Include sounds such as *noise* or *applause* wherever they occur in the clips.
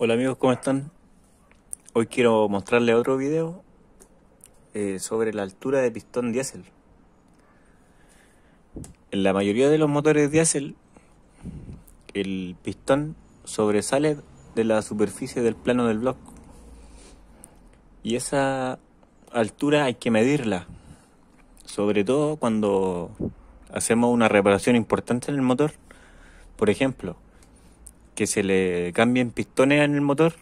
Hola amigos, ¿cómo están? Hoy quiero mostrarles otro video eh, sobre la altura de pistón diésel. En la mayoría de los motores diésel, el pistón sobresale de la superficie del plano del bloque. Y esa altura hay que medirla, sobre todo cuando hacemos una reparación importante en el motor. Por ejemplo, que se le cambien pistones en el motor,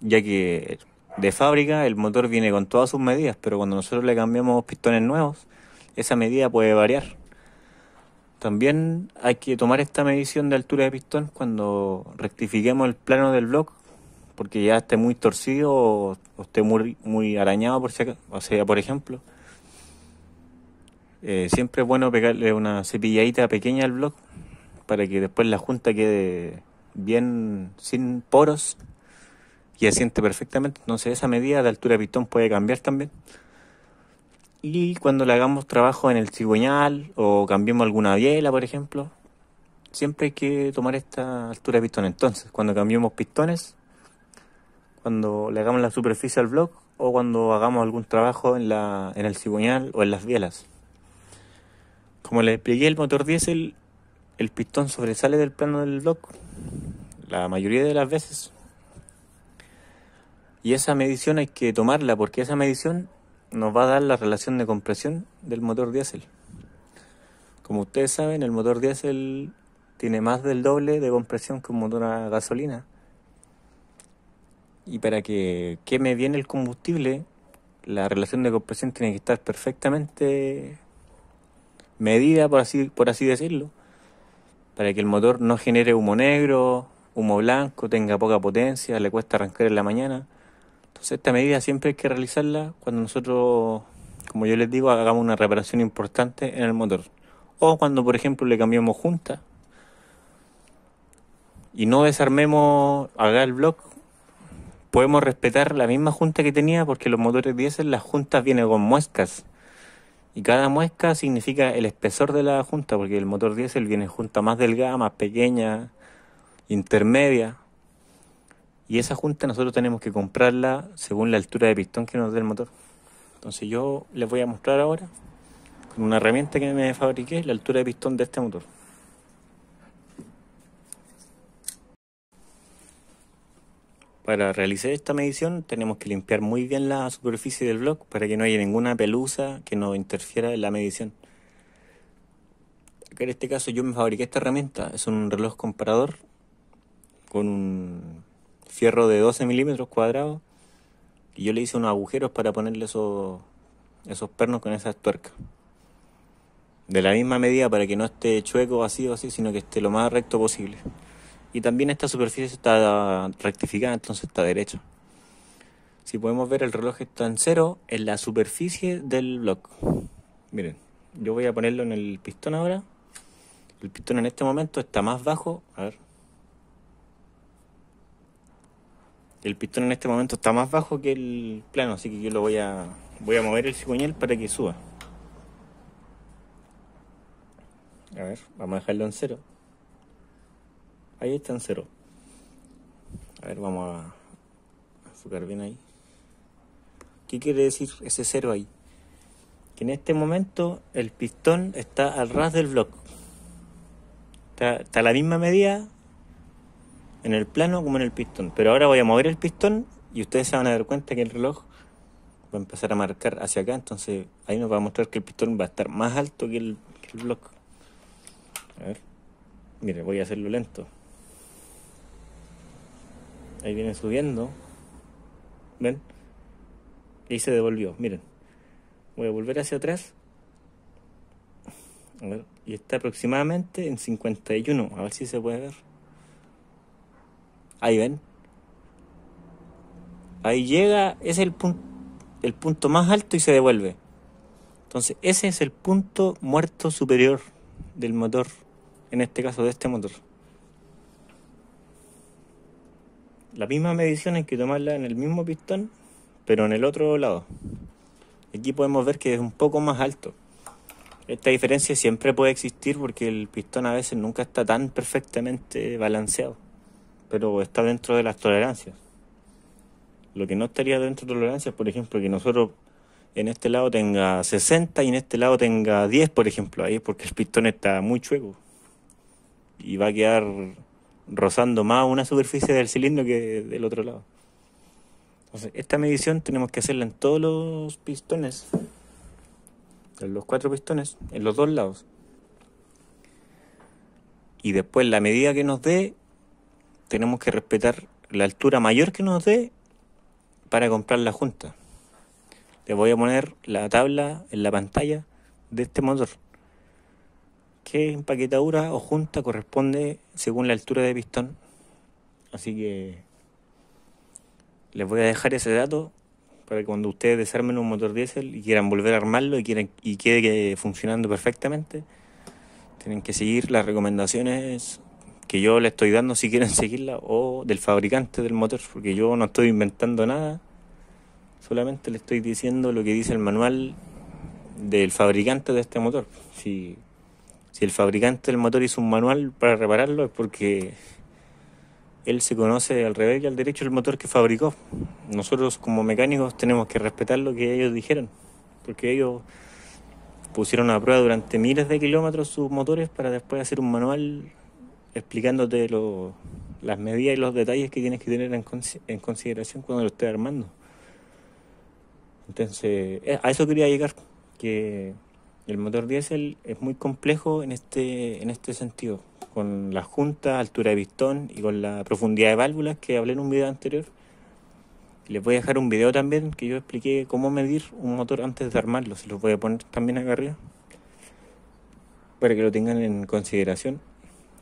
ya que de fábrica el motor viene con todas sus medidas, pero cuando nosotros le cambiamos pistones nuevos, esa medida puede variar. También hay que tomar esta medición de altura de pistón cuando rectifiquemos el plano del bloque, porque ya esté muy torcido o, esté muy, muy arañado, por o sea, por ejemplo. Eh, siempre es bueno pegarle una cepilladita pequeña al bloque para que después la junta quede bien sin poros y asiente perfectamente. Entonces esa medida de altura de pistón puede cambiar también. Y cuando le hagamos trabajo en el cigüeñal o cambiemos alguna biela, por ejemplo, siempre hay que tomar esta altura de pistón. Entonces, cuando cambiemos pistones, cuando le hagamos la superficie al block o cuando hagamos algún trabajo en, la, en el cigüeñal o en las bielas. Como le expliqué el motor diésel, el pistón sobresale del plano del block la mayoría de las veces. Y esa medición hay que tomarla porque esa medición nos va a dar la relación de compresión del motor diésel. Como ustedes saben, el motor diésel tiene más del doble de compresión que un motor a gasolina. Y para que queme bien el combustible, la relación de compresión tiene que estar perfectamente medida, por así, por así decirlo, para que el motor no genere humo negro, humo blanco, tenga poca potencia, le cuesta arrancar en la mañana. Entonces esta medida siempre hay que realizarla cuando nosotros, como yo les digo, hagamos una reparación importante en el motor. O cuando, por ejemplo, le cambiamos junta y no desarmemos haga el block, podemos respetar la misma junta que tenía porque los motores diésel, las juntas vienen con muescas. Y cada muesca significa el espesor de la junta, porque el motor diésel viene junta más delgada, más pequeña, intermedia. Y esa junta nosotros tenemos que comprarla según la altura de pistón que nos dé el motor. Entonces yo les voy a mostrar ahora con una herramienta que me fabriqué la altura de pistón de este motor. Para realizar esta medición tenemos que limpiar muy bien la superficie del bloque para que no haya ninguna pelusa que nos interfiera en la medición. Acá en este caso yo me fabriqué esta herramienta, es un reloj comparador con un fierro de 12 milímetros cuadrados y yo le hice unos agujeros para ponerle esos, esos pernos con esas tuercas. De la misma medida para que no esté chueco, o así, sino que esté lo más recto posible. Y también esta superficie está rectificada, entonces está derecha. Si podemos ver, el reloj está en cero en la superficie del bloque Miren, yo voy a ponerlo en el pistón ahora. El pistón en este momento está más bajo. A ver, el pistón en este momento está más bajo que el plano, así que yo lo voy a, voy a mover el cigüeñal para que suba. A ver, vamos a dejarlo en cero. Ahí está en cero. A ver, vamos a enfocar bien ahí. ¿Qué quiere decir ese cero ahí? Que en este momento el pistón está al ras del bloque. Está, está a la misma medida en el plano como en el pistón. Pero ahora voy a mover el pistón y ustedes se van a dar cuenta que el reloj va a empezar a marcar hacia acá. Entonces ahí nos va a mostrar que el pistón va a estar más alto que el, bloque. A ver. Mire, voy a hacerlo lento. Ahí viene subiendo. ¿Ven? Y se devolvió. Miren. Voy a volver hacia atrás. Y está aproximadamente en 51. A ver si se puede ver. Ahí ven. Ahí llega, ese es el, el punto más alto y se devuelve. Entonces, ese es el punto muerto superior del motor, en este caso de este motor. La misma medición hay que tomarla en el mismo pistón, pero en el otro lado. Aquí podemos ver que es un poco más alto. Esta diferencia siempre puede existir porque el pistón a veces nunca está tan perfectamente balanceado pero está dentro de las tolerancias. Lo que no estaría dentro de tolerancias, por ejemplo, que nosotros en este lado tenga 60 y en este lado tenga 10, por ejemplo, ahí es porque el pistón está muy chueco y va a quedar rozando más una superficie del cilindro que del otro lado. Entonces, esta medición tenemos que hacerla en todos los pistones, en los cuatro pistones, en los dos lados. Y después la medida que nos dé tenemos que respetar la altura mayor que nos dé para comprar la junta. les voy a poner la tabla en la pantalla de este motor. ¿Qué empaquetadura o junta corresponde según la altura de pistón? Así que les voy a dejar ese dato para que cuando ustedes desarmen un motor diésel y quieran volver a armarlo y, quieran, y quede funcionando perfectamente, tienen que seguir las recomendaciones que yo le estoy dando si quieren *laughs* seguirla o del fabricante del motor, porque yo no estoy inventando nada, solamente le estoy diciendo lo que dice el manual del fabricante de este motor. Si, si el fabricante del motor hizo un manual para repararlo es porque él se conoce al revés y al derecho el motor que fabricó. Nosotros como mecánicos tenemos que respetar lo que ellos dijeron, porque ellos pusieron a prueba durante miles de kilómetros sus motores para después hacer un manual explicándote las medidas y los detalles que tienes que tener en, consideración cuando lo estés armando. Entonces, eh, a eso quería llegar, que el motor diésel es muy complejo en este, en este sentido, con la junta, altura de pistón y con la profundidad de válvulas que hablé en un video anterior. Les voy a dejar un video también que yo expliqué cómo medir un motor antes de armarlo, se los voy a poner también acá arriba, para que lo tengan en consideración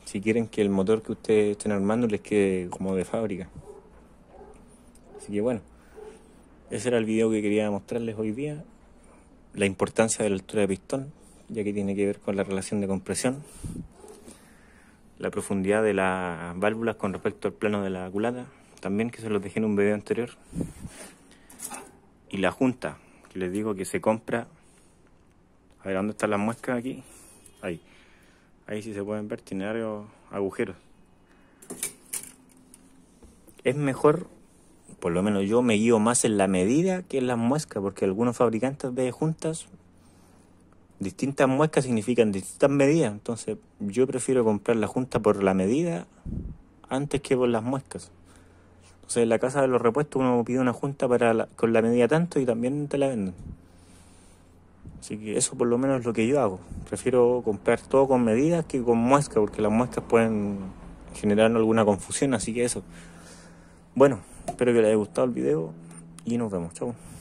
si quieren que el motor que ustedes estén armando les quede como de fábrica. Así que bueno, ese era el video que quería mostrarles hoy día. La importancia de la altura de pistón, ya que tiene que ver con la relación de compresión. La profundidad de las válvulas con respecto al plano de la culata, también que se los dejé en un video anterior. Y la junta, que les digo que se compra. A ver, ¿dónde están las muescas aquí? Ahí. Ahí sí se pueden ver, tiene varios agujeros. Es mejor, por lo menos yo me guío más en la medida que en las muescas, porque algunos fabricantes de juntas, distintas muescas significan distintas medidas. Entonces yo prefiero comprar la junta por la medida antes que por las muescas. Entonces en la casa de los repuestos uno pide una junta para con la medida tanto y también te la venden. Así que eso por lo menos es lo que yo hago. Prefiero comprar todo con medidas que con muescas, porque las muestras pueden generar alguna confusión, así que eso. Bueno, espero que les haya gustado el video y nos vemos. chao